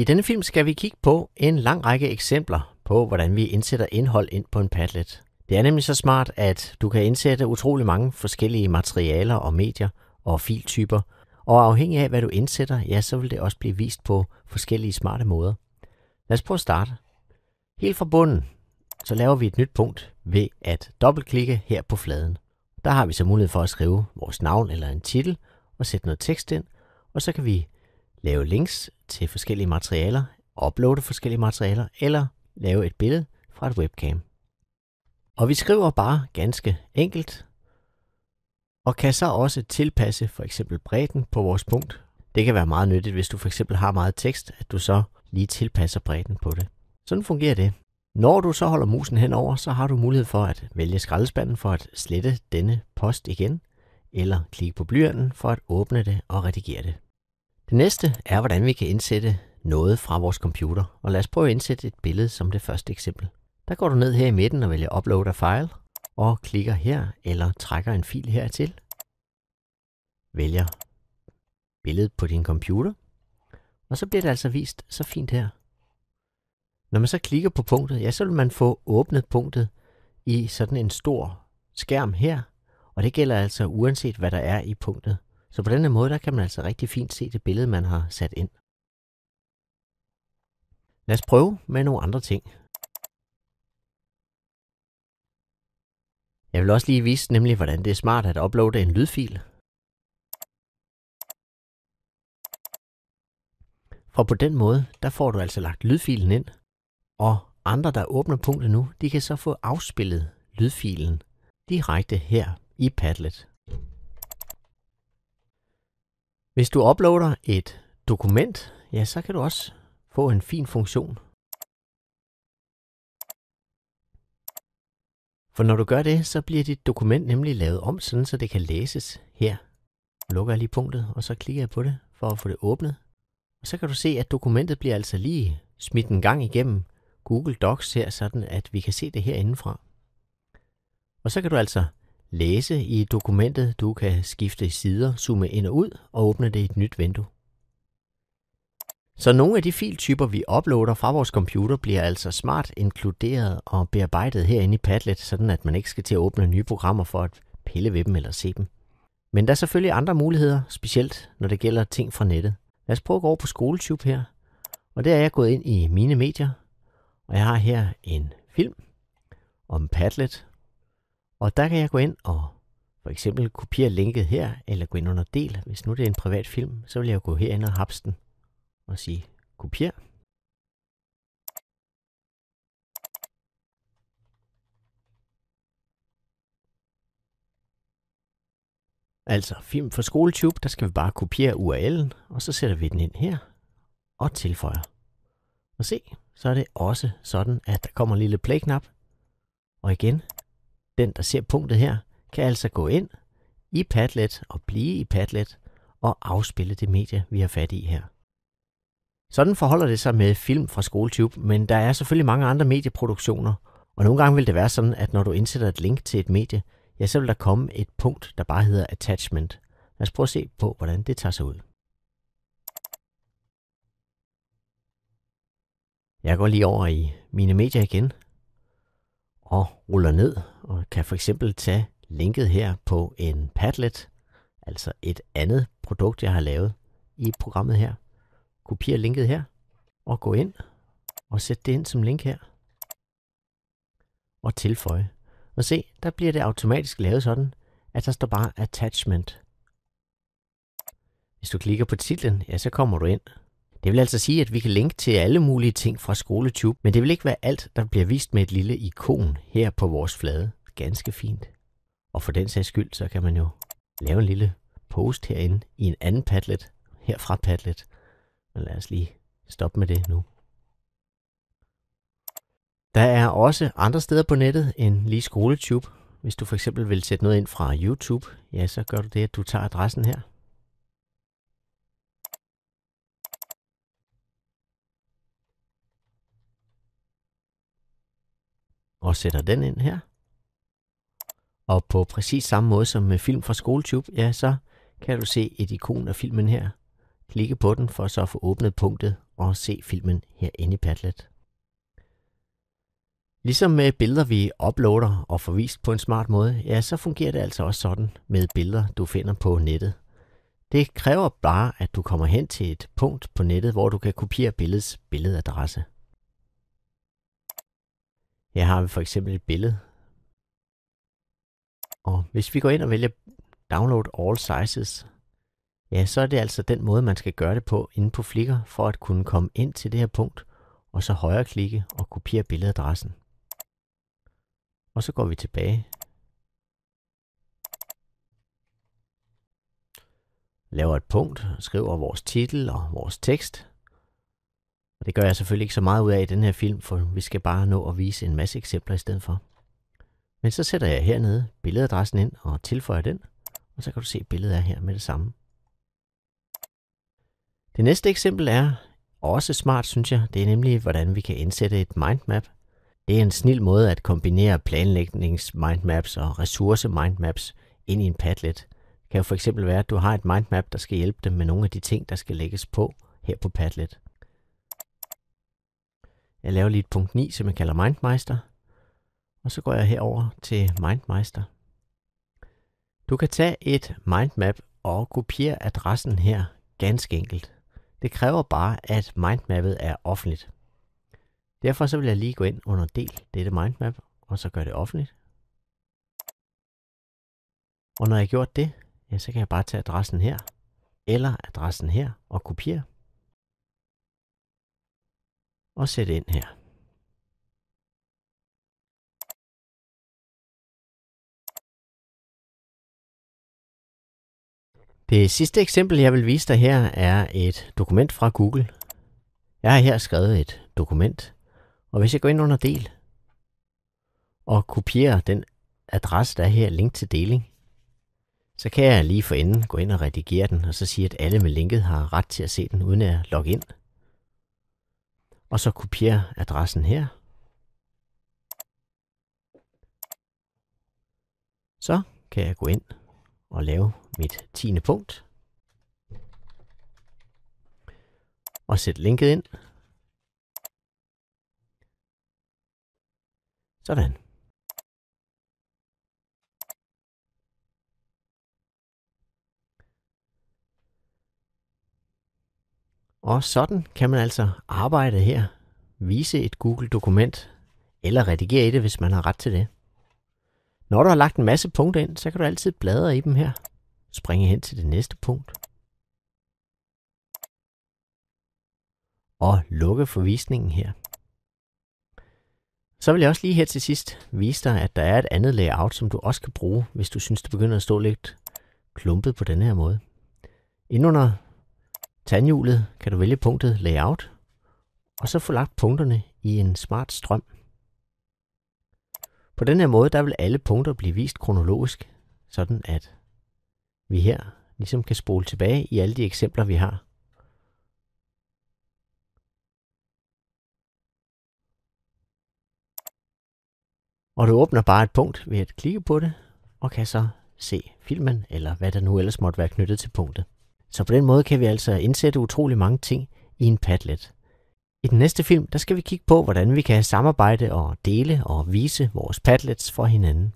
I denne film skal vi kigge på en lang række eksempler på, hvordan vi indsætter indhold ind på en Padlet. Det er nemlig så smart, at du kan indsætte utrolig mange forskellige materialer og medier og filtyper, og afhængig af, hvad du indsætter, ja, så vil det også blive vist på forskellige smarte måder. Lad os prøve at starte. Helt fra bunden, så laver vi et nyt punkt ved at dobbeltklikke her på fladen. Der har vi så mulighed for at skrive vores navn eller en titel og sætte noget tekst ind, og så kan vi lave links til forskellige materialer, uploade forskellige materialer eller lave et billede fra et webcam. Og vi skriver bare ganske enkelt, og kan så også tilpasse for eksempel bredden på vores punkt. Det kan være meget nyttigt, hvis du for eksempel har meget tekst, at du så lige tilpasser bredden på det. Sådan fungerer det. Når du så holder musen henover, så har du mulighed for at vælge skraldespanden for at slette denne post igen, eller klikke på blyanten for at åbne det og redigere det. Det næste er, hvordan vi kan indsætte noget fra vores computer. Og lad os prøve at indsætte et billede som det første eksempel. Der går du ned her i midten og vælger Upload a File, og klikker her, eller trækker en fil hertil. Vælger billedet på din computer, og så bliver det altså vist så fint her. Når man så klikker på punktet, ja, så vil man få åbnet punktet i sådan en stor skærm her, og det gælder altså uanset hvad der er i punktet. Så på denne måde, der kan man altså rigtig fint se det billede, man har sat ind. Lad os prøve med nogle andre ting. Jeg vil også lige vise nemlig, hvordan det er smart at uploade en lydfil. For på den måde, der får du altså lagt lydfilen ind, og andre, der åbner punktet nu, de kan så få afspillet lydfilen direkte her i Padlet. Hvis du uploader et dokument, ja, så kan du også få en fin funktion. For når du gør det, så bliver dit dokument nemlig lavet om, sådan så det kan læses her. Lukker jeg lige punktet, og så klikker jeg på det for at få det åbnet. Og så kan du se, at dokumentet bliver altså lige smidt en gang igennem Google Docs her, sådan at vi kan se det her indenfra. Og så kan du altså Læse i dokumentet. Du kan skifte sider, zoome ind og ud og åbne det i et nyt vindue. Så nogle af de filtyper, vi uploader fra vores computer, bliver altså smart inkluderet og bearbejdet herinde i Padlet, sådan at man ikke skal til at åbne nye programmer for at pille ved dem eller se dem. Men der er selvfølgelig andre muligheder, specielt når det gælder ting fra nettet. Lad os prøve at gå over på SkoleTube her. Og der er jeg gået ind i mine medier, og jeg har her en film om Padlet, og der kan jeg gå ind og for eksempel kopiere linket her, eller gå ind under del. Hvis nu det er en privat film, så vil jeg gå herind og hapse den og sige kopier. Altså film for SkoleTube, der skal vi bare kopiere URL'en, og så sætter vi den ind her og tilføjer. Og se, så er det også sådan, at der kommer en lille play-knap. Og igen, den der ser punktet her, kan altså gå ind i Padlet og blive i Padlet og afspille det medie, vi har fat i her. Sådan forholder det sig med film fra SkoleTube, men der er selvfølgelig mange andre medieproduktioner, og nogle gange vil det være sådan, at når du indsætter et link til et medie, ja, så vil der komme et punkt, der bare hedder attachment. Lad os prøve at se på, hvordan det tager sig ud. Jeg går lige over i mine medier igen og ruller ned og kan for eksempel tage linket her på en Padlet, altså et andet produkt, jeg har lavet i programmet her. Kopier linket her og gå ind og sæt det ind som link her og tilføje. Og se, der bliver det automatisk lavet sådan, at der står bare attachment. Hvis du klikker på titlen, ja, så kommer du ind det vil altså sige, at vi kan linke til alle mulige ting fra SkoleTube, men det vil ikke være alt, der bliver vist med et lille ikon her på vores flade. Ganske fint. Og for den sags skyld, så kan man jo lave en lille post herinde i en anden Padlet, her fra Padlet. Men lad os lige stoppe med det nu. Der er også andre steder på nettet end lige SkoleTube. Hvis du for eksempel vil sætte noget ind fra YouTube, ja, så gør du det, at du tager adressen her og sætter den ind her. Og på præcis samme måde som med film fra SchoolTube, ja, så kan du se et ikon af filmen her. Klikke på den for så at få åbnet punktet og se filmen herinde i Padlet. Ligesom med billeder, vi uploader og får vist på en smart måde, ja, så fungerer det altså også sådan med billeder, du finder på nettet. Det kræver bare, at du kommer hen til et punkt på nettet, hvor du kan kopiere billedets billedadresse. Her har vi for eksempel et billede. Og hvis vi går ind og vælger Download All Sizes, ja, så er det altså den måde, man skal gøre det på inde på Flickr, for at kunne komme ind til det her punkt, og så højreklikke og kopiere billedadressen. Og så går vi tilbage. Laver et punkt, skriver vores titel og vores tekst. Og det gør jeg selvfølgelig ikke så meget ud af i den her film, for vi skal bare nå at vise en masse eksempler i stedet for. Men så sætter jeg hernede billedadressen ind og tilføjer den, og så kan du se billedet er her med det samme. Det næste eksempel er også smart, synes jeg. Det er nemlig, hvordan vi kan indsætte et mindmap. Det er en snil måde at kombinere planlægnings og ressource ind i en Padlet. Det kan jo for eksempel være, at du har et mindmap, der skal hjælpe dig med nogle af de ting, der skal lægges på her på Padlet. Jeg laver lige et punkt 9, som jeg kalder Mindmeister. Og så går jeg herover til Mindmeister. Du kan tage et mindmap og kopiere adressen her ganske enkelt. Det kræver bare, at mindmappet er offentligt. Derfor så vil jeg lige gå ind under del dette mindmap, og så gøre det offentligt. Og når jeg har gjort det, ja, så kan jeg bare tage adressen her, eller adressen her og kopiere og sæt ind her. Det sidste eksempel, jeg vil vise dig her, er et dokument fra Google. Jeg har her skrevet et dokument, og hvis jeg går ind under del og kopierer den adresse, der er her, link til deling, så kan jeg lige for enden gå ind og redigere den, og så sige, at alle med linket har ret til at se den, uden at logge ind og så kopiere adressen her. Så kan jeg gå ind og lave mit tiende punkt. Og sætte linket ind. Sådan. Og sådan kan man altså arbejde her, vise et Google-dokument, eller redigere i det, hvis man har ret til det. Når du har lagt en masse punkter ind, så kan du altid bladre i dem her. Springe hen til det næste punkt. Og lukke for visningen her. Så vil jeg også lige her til sidst vise dig, at der er et andet layout, som du også kan bruge, hvis du synes, det begynder at stå lidt klumpet på den her måde. Indunder tandhjulet kan du vælge punktet Layout, og så få lagt punkterne i en smart strøm. På den her måde, der vil alle punkter blive vist kronologisk, sådan at vi her ligesom kan spole tilbage i alle de eksempler, vi har. Og du åbner bare et punkt ved at klikke på det, og kan så se filmen, eller hvad der nu ellers måtte være knyttet til punktet. Så på den måde kan vi altså indsætte utrolig mange ting i en Padlet. I den næste film, der skal vi kigge på, hvordan vi kan samarbejde og dele og vise vores Padlets for hinanden.